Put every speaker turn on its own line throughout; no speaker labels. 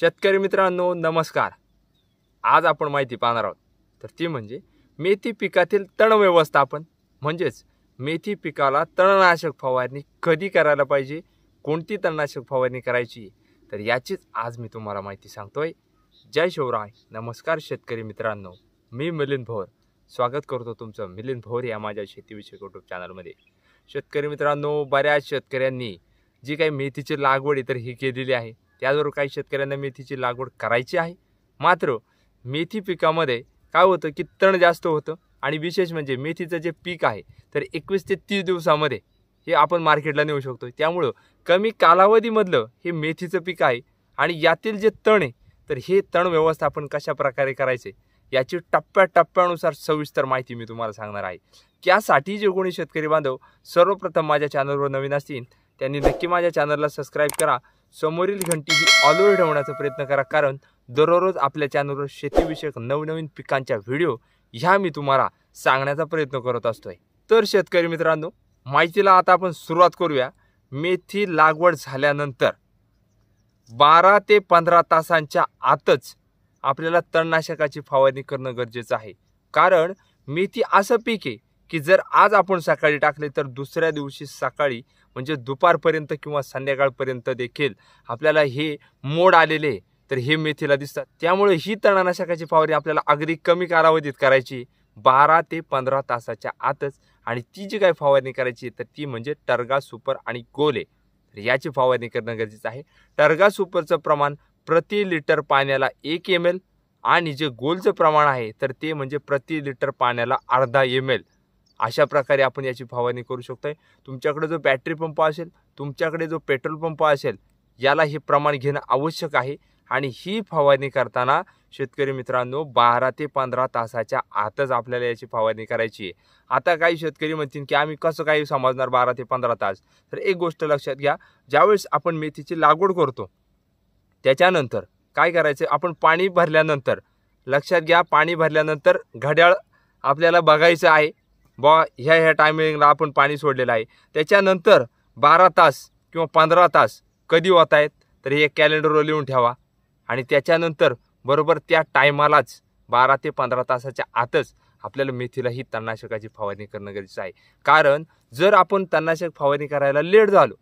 शेतकरी मित्रांनो नमस्कार आज आपण माहिती पाहणार आहोत तर ती म्हणजे मेथी पिकातील तण व्यवस्थापन म्हणजेच मेथी पिकाला तणनाशक फवारणी कधी करायला पाहिजे कोणती तणनाशक फवारणी करायची तर याचीच आज मी तुम्हाला माहिती सांगतोय जय शिवराय नमस्कार शेतकरी मित्रांनो मी मिलिंद भोर स्वागत करतो तुमचं मिलिंद भोर या माझ्या शेतीविषयक यूट्यूब चॅनलमध्ये शेतकरी मित्रांनो बऱ्याच शेतकऱ्यांनी जी काही मेथीची लागवड इतर ही केलेली आहे त्याचबरोबर काही शेतकऱ्यांना मेथीची लागवड करायची आहे मात्र मेथी पिकामध्ये काय होतं की तण जास्त होतं आणि विशेष म्हणजे मेथीचं जे पीक आहे तर एकवीस ते तीस दिवसामध्ये हे आपण मार्केटला नेऊ शकतो त्यामुळं कमी कालावधीमधलं हे मेथीचं पीक आहे आणि यातील जे तण आहे तर हे तण व्यवस्थापन कशा प्रकारे करायचे याची टप्प्याटप्प्यानुसार सविस्तर माहिती मी तुम्हाला सांगणार आहे त्यासाठी जे कोणी शेतकरी बांधव सर्वप्रथम माझ्या चॅनलवर नवीन असतील त्यांनी नक्की माझ्या चॅनलला सबस्क्राईब करा समोरील घंटी ही ऑलवर ठेवण्याचा प्रयत्न करा कारण दररोज आपल्या चॅनलवर शेतीविषयक नवनवीन पिकांच्या व्हिडिओ ह्या मी तुम्हाला सांगण्याचा प्रयत्न करत असतोय तर शेतकरी मित्रांनो माहितीला आता आपण सुरुवात करूया मेथी लागवड झाल्यानंतर बारा ते पंधरा तासांच्या आतच आपल्याला तणनाशकाची फवारणी करणं गरजेचं आहे कारण मेथी असं पीक आहे की जर आज आपण सकाळी टाकले तर दुसऱ्या दिवशी सकाळी म्हणजे दुपारपर्यंत किंवा संध्याकाळपर्यंत देखील आपल्याला हे मोड आलेले तर हे मेथीला दिसतात त्यामुळे ही तणनाशकाची फवारणी आपल्याला अगदी कमी कालावधीत करायची बारा ते पंधरा तासाच्या आतच आणि ती जी काय फवारणी करायची तर ती म्हणजे टर्गा सुपर आणि गोले तर याची फवारणी करणं गरजेचं आहे टर्गा सुपरचं प्रमाण प्रति लिटर पाण्याला एक एम एल आणि जे गोलचं प्रमाण आहे तर ते म्हणजे प्रति लिटर पाण्याला अर्धा एम एल अशा प्रकारे आपण याची फवारणी करू शकतो आहे तुमच्याकडे जो बॅटरी पंप असेल तुमच्याकडे जो पेट्रोल पंप असेल याला हे प्रमाण घेणं आवश्यक आहे आणि ही फवारणी करताना शेतकरी मित्रांनो बारा ते पंधरा तासाच्या आतच आपल्याला याची फवारणी करायची आहे आता काही शेतकरी म्हणतील की आम्ही कसं काही समजणार बारा ते पंधरा तास तर एक गोष्ट लक्षात घ्या ज्यावेळेस आपण मेथीची लागवड करतो त्याच्यानंतर काय करायचं आपण पाणी भरल्यानंतर लक्षात घ्या पाणी भरल्यानंतर घड्याळ आपल्याला बघायचं आहे बा ह्या ह्या टायमिंगला आपण पाणी सोडलेलं आहे त्याच्यानंतर बारा तास किंवा पंधरा तास कधी होत आहेत तर हे कॅलेंडरवर लिहून ठेवा आणि त्याच्यानंतर बरोबर त्या टायमालाच बारा ते पंधरा तासाच्या आतच आपल्याला मेथीला ही तणनाशकाची फवारणी करणं गरजेचं आहे कारण जर आपण तणनाशक फवारणी करायला लेट झालो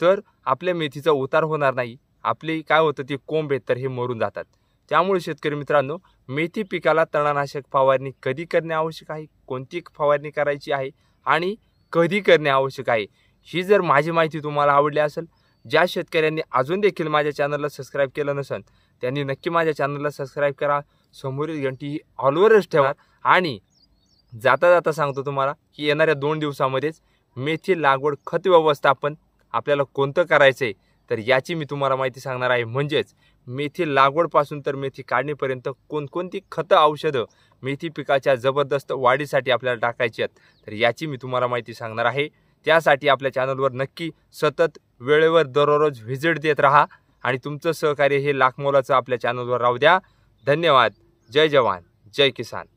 तर आपल्या मेथीचा उतार होणार नाही आपली काय होतं ती कोंब आहेत तर हे मरून जातात त्यामुळे शेतकरी मित्रांनो मेथी पिकाला तणनाशक फवारणी कधी करणे आवश्यक आहे कोणती फवारणी करायची आहे आणि कधी करणे आवश्यक आहे ही जर माझी माहिती तुम्हाला आवडली असेल ज्या शेतकऱ्यांनी अजून देखील माझ्या चॅनलला सबस्क्राईब केलं नसेल त्यांनी नक्की माझ्या चॅनलला सबस्क्राईब करा समोरील घंटी ही ऑलवरच ठेवा आणि जाता जाता सांगतो तुम्हाला की येणाऱ्या दोन दिवसामध्येच मेथी लागवड खत व्यवस्थापन आपल्याला कोणतं करायचं आहे तर याची मी तुम्हाला माहिती सांगणार आहे म्हणजेच मेथी लागवडपासून तर मेथी काढणीपर्यंत कोणकोणती खतं औषधं मेथी पिकाच्या जबरदस्त वाढीसाठी आपल्याला टाकायची आहेत तर याची मी तुम्हाला माहिती सांगणार आहे त्यासाठी आपल्या चॅनलवर नक्की सतत वेळेवर दररोज व्हिजिट देत राहा आणि तुमचं सहकार्य हे लाखमोलाचं आपल्या चॅनलवर राहू द्या धन्यवाद जय जवान जय किसान